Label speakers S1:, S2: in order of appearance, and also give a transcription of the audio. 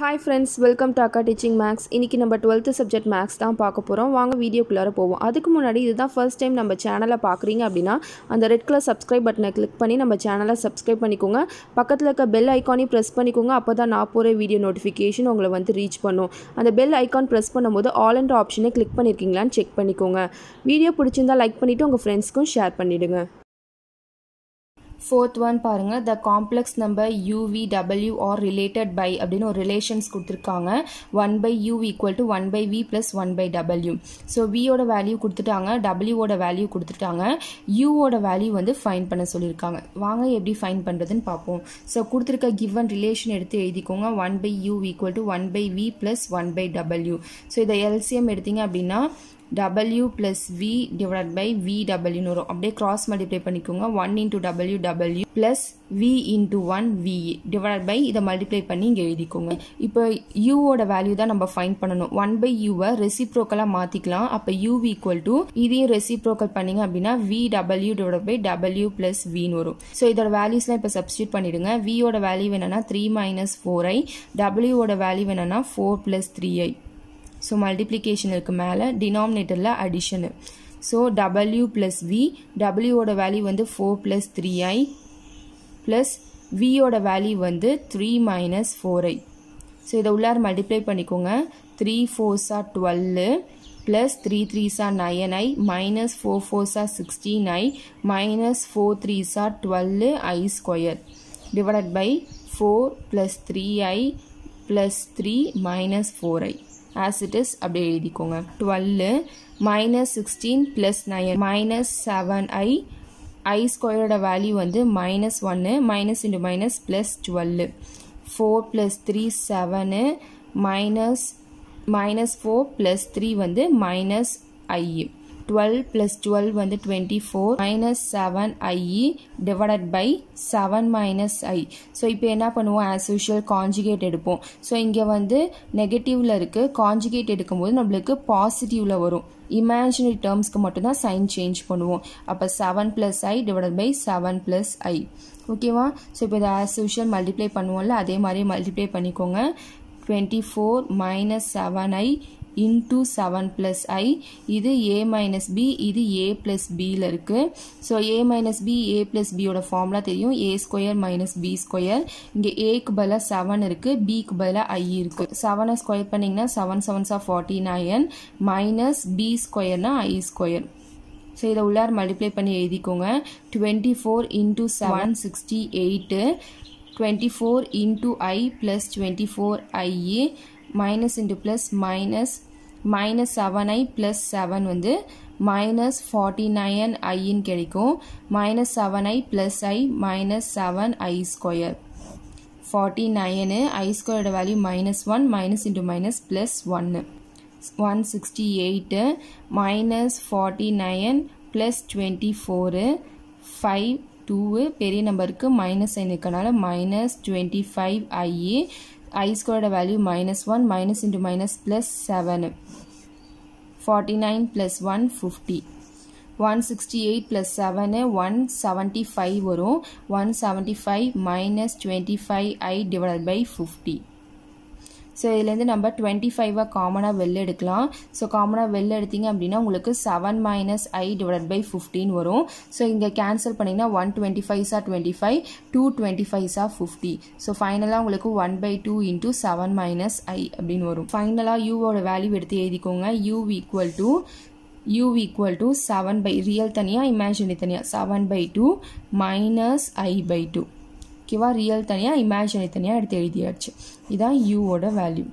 S1: hi friends welcome to அக்கா teaching maths இன்றைக்கி நம்ம டுவெல்த்து சப்ஜெக்ட் மேக்ஸ் தான் பார்க்க போகிறோம் வாங்க வீடியோக்குள்ளார போவோம் அதுக்கு முன்னாடி இதுதான் ஃபர்ஸ்ட் டைம் நம்ம சேனலை பார்க்குறீங்க அப்படின்னா அந்த ரெட் கலர் சப்ஸ்கிரைப் பட்டனை கிளிக் பண்ணி நம்ம சேனலை சப்ஸ்கிரைப் பண்ணிக்கோங்க பக்கத்தில் இருக்க பெல் ஐக்கானையும் ப்ரெஸ் பண்ணிக்கோங்க அப்போ தான் நான் போகிற வீடியோ நோட்டிஃபிகேஷன் உங்களை வந்து ரீச் பண்ணும் அந்த பெல் ஐக்கான் ப்ரெஸ் பண்ணும்போது ஆல் அண்ட் ஆப்ஷனை கிளிக் பண்ணியிருக்கீங்களான்னு செக் பண்ணிக்கோங்க வீடியோ பிடிச்சிருந்தால் லைக் பண்ணிவிட்டு உங்கள் ஃப்ரெண்ட்ஸ்க்கும் ஷேர் பண்ணிவிடுங்க ஃபோர்த் ஒன் பாருங்கள் the complex number UV W are related by அப்படின்னு ஒரு ரிலேஷன்ஸ் கொடுத்துருக்காங்க one by U equal to one by V plus one by W so வியோட வேல்யூ கொடுத்துட்டாங்க டபிள்யூவோட வேல்யூ கொடுத்துட்டாங்க யூவோட வேல்யூ வந்து ஃபைன் பண்ண சொல்லியிருக்காங்க வாங்க எப்படி ஃபைன் பண்ணுறதுன்னு பார்ப்போம் ஸோ கொடுத்துருக்க கிவன் ரிலேஷன் எடுத்து எழுதிக்கோங்க one by U equal to one by V plus one by W so இதை எல்சிஎம் எடுத்தீங்க அப்படின்னா W plus V divide by V டபிள்யூன்னு வரும் அப்படியே கிராஸ் மல்டிப்ளை பண்ணிக்கோங்க one into W W plus V into one V divide by இதை multiply பண்ணி இங்கே எழுதிக்கோங்க இப்போ யூவோட வேல்யூ தான் நம்ம ஃபைன் பண்ணணும் ஒன் பை யூவை ரெசிப்ரோக்கலாக மாற்றிக்கலாம் அப்போ யூ ஈக்குவல் டு இதையும் ரெசிப்ரோக்கல் பண்ணிங்க அப்படின்னா V W divide by W plus வின்னு வரும் ஸோ இதோட வேல்யூஸ்லாம் இப்போ சப்ஸ்டியூட் பண்ணிடுங்க வியோட வேல்யூ என்னென்னா த்ரீ மைனஸ் ஃபோர் ஐ டபிள்யூவோட வேல்யூ என்னென்னா four plus three I so மல்டிப்ளிகேஷனுக்கு மேலே டினாமினேட்டரில் addition so W plus V டபுள்யூவோட வேல்யூ வந்து four plus three I plus வியோட வேல்யூ வந்து three minus four I so இதை உள்ளார் மல்டிப்ளை பண்ணிக்கோங்க த்ரீ ஃபோர்ஸா டுவெல்லு ப்ளஸ் த்ரீ த்ரீஸா நயன் ஐ மைனஸ் ஃபோர் ஃபோர்ஸா சிக்ஸ்டீன் ஐ மைனஸ் ஃபோர் த்ரீஸா twelve I square divided by four plus three I plus three minus four I as it is அப்படி எழுதிக்கோங்க twelve minus sixteen plus nine minus seven I I ஸ்கொயரோட value வந்து minus ஒன்று minus into minus plus twelve four plus three seven minus minus four plus three வந்து minus I twelve plus twelve வந்து twenty four minus seven ஐஇ 7 by seven minus I so இப்போ என்ன பண்ணுவோம் as usual conjugate எடுப்போம் so இங்கே வந்து இருக்கு இருக்குது காஞ்சுகேட் எடுக்கும்போது நம்மளுக்கு பாசிட்டிவில் வரும் இமேஜினரி டேர்ம்ஸ்க்கு மட்டும்தான் சைன் சேஞ்ச் பண்ணுவோம் அப்போ seven plus I divided by seven plus I ஓகேவா ஸோ இப்போ இதை ஆஸ் யூஷுவல் மல்டிப்ளை பண்ணுவோம்ல அதே மாதிரி மல்டிப்ளை பண்ணிக்கோங்க 24 four minus seven I into seven plus I இது ஏ மைனஸ் பி இது ஏ b இருக்கு இருக்குது so A minus a plus b பியோட ஃபார்ம்லாம் தெரியும் A square minus B square இங்கே ஏக்கு பதிலாக செவன் இருக்குது பிக்கு பல i இருக்குது 7 ஸ்கொயர் பண்ணிங்கன்னா seven sevens of forty nine minus B ஸ்கொயர்னா ஐ ஸ்கொயர் ஸோ இதை உள்ளார் மல்டிப்ளை பண்ணி எழுதிக்கோங்க 24 four 7 seven sixty into twenty four 24 I plus twenty four minus into plus minus minus seven I plus seven வந்து minus forty nine ஐன்னு கிடைக்கும் minus seven I plus I minus seven I square forty nine I ஸ்கொயரோட value minus one minus into minus plus ஒன்று one sixty eight minus forty nine plus twenty four five two பெரிய நம்பருக்கு minus sign இருக்கனால minus twenty five ஐஏ i squared value minus 1 minus into minus plus 7 49 150 168 plus 7 175 வரும் 175 minus 25i divided by 50 so இதுலேருந்து நம்ம twenty ஃபைவாக காமனாக வெளில எடுக்கலாம் ஸோ காமனாக வெளில எடுத்தீங்க அப்படின்னா உங்களுக்கு seven minus I divide by fifteen வரும் ஸோ இங்கே கேன்சல் பண்ணிங்கன்னா ஒன் டுவெண்ட்டி ஃபைவ்ஸாக டுவெண்ட்டி ஃபைவ் டூ டுவெண்ட்டி ஃபைவ்ஸாக ஃபிஃப்டி ஸோ ஃபைனலாக உங்களுக்கு one by two into seven minus I அப்படின்னு வரும் ஃபைனலாக யூவோட வேல்யூ எடுத்து எழுதிக்கோங்க U equal to u equal to seven by real தனியாக imaginary தனியாக seven by two minus I by two ஓகேவா ரியல் தனியாக இமேஜினரி தனியாக எடுத்து எழுதியாச்சு இதுதான் யூவோட வேல்யூ